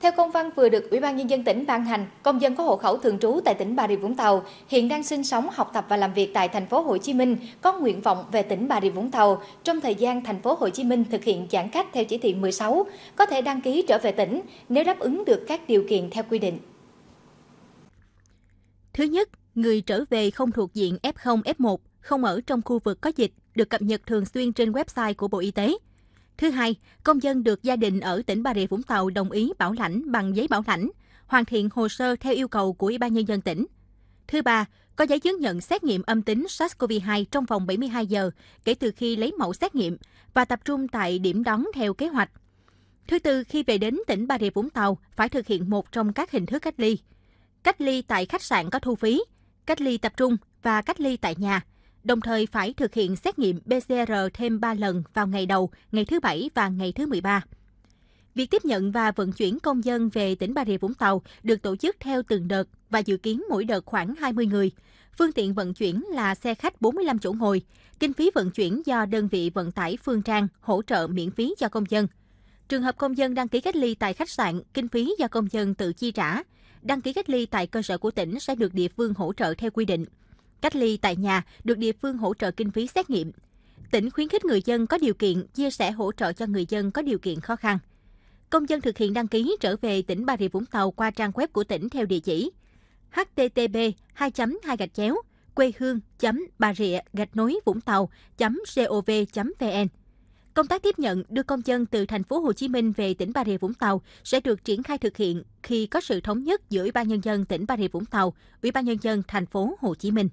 Theo công văn vừa được Ủy ban Nhân dân tỉnh ban hành, công dân có hộ khẩu thường trú tại tỉnh Bà Rịa Vũng Tàu, hiện đang sinh sống, học tập và làm việc tại thành phố Hồ Chí Minh, có nguyện vọng về tỉnh Bà Rịa Vũng Tàu trong thời gian thành phố Hồ Chí Minh thực hiện giãn cách theo chỉ thị 16, có thể đăng ký trở về tỉnh nếu đáp ứng được các điều kiện theo quy định. Thứ nhất, người trở về không thuộc diện F0, F1, không ở trong khu vực có dịch được cập nhật thường xuyên trên website của Bộ Y tế – Thứ hai, công dân được gia đình ở tỉnh Bà Rịa Vũng Tàu đồng ý bảo lãnh bằng giấy bảo lãnh, hoàn thiện hồ sơ theo yêu cầu của Ủy ban nhân dân tỉnh. Thứ ba, có giấy chứng nhận xét nghiệm âm tính SARS-CoV-2 trong vòng 72 giờ kể từ khi lấy mẫu xét nghiệm và tập trung tại điểm đón theo kế hoạch. Thứ tư, khi về đến tỉnh Bà Rịa Vũng Tàu phải thực hiện một trong các hình thức cách ly. Cách ly tại khách sạn có thu phí, cách ly tập trung và cách ly tại nhà đồng thời phải thực hiện xét nghiệm PCR thêm 3 lần vào ngày đầu, ngày thứ Bảy và ngày thứ 13. Việc tiếp nhận và vận chuyển công dân về tỉnh Bà Rịa Vũng Tàu được tổ chức theo từng đợt và dự kiến mỗi đợt khoảng 20 người. Phương tiện vận chuyển là xe khách 45 chỗ ngồi. Kinh phí vận chuyển do đơn vị vận tải Phương Trang hỗ trợ miễn phí cho công dân. Trường hợp công dân đăng ký cách ly tại khách sạn, kinh phí do công dân tự chi trả. Đăng ký cách ly tại cơ sở của tỉnh sẽ được địa phương hỗ trợ theo quy định cách ly tại nhà được địa phương hỗ trợ kinh phí xét nghiệm. Tỉnh khuyến khích người dân có điều kiện chia sẻ hỗ trợ cho người dân có điều kiện khó khăn. Công dân thực hiện đăng ký trở về tỉnh Bà Rịa Vũng Tàu qua trang web của tỉnh theo địa chỉ http 2 2 gạch chéo quê hương bà rịa gạch nối vũng tàu gov vn Công tác tiếp nhận đưa công dân từ thành phố Hồ Chí Minh về tỉnh Bà Rịa Vũng Tàu sẽ được triển khai thực hiện khi có sự thống nhất giữa Ủy ban nhân dân tỉnh Bà Rịa Vũng Tàu, Ủy ban nhân dân thành phố Hồ Chí Minh.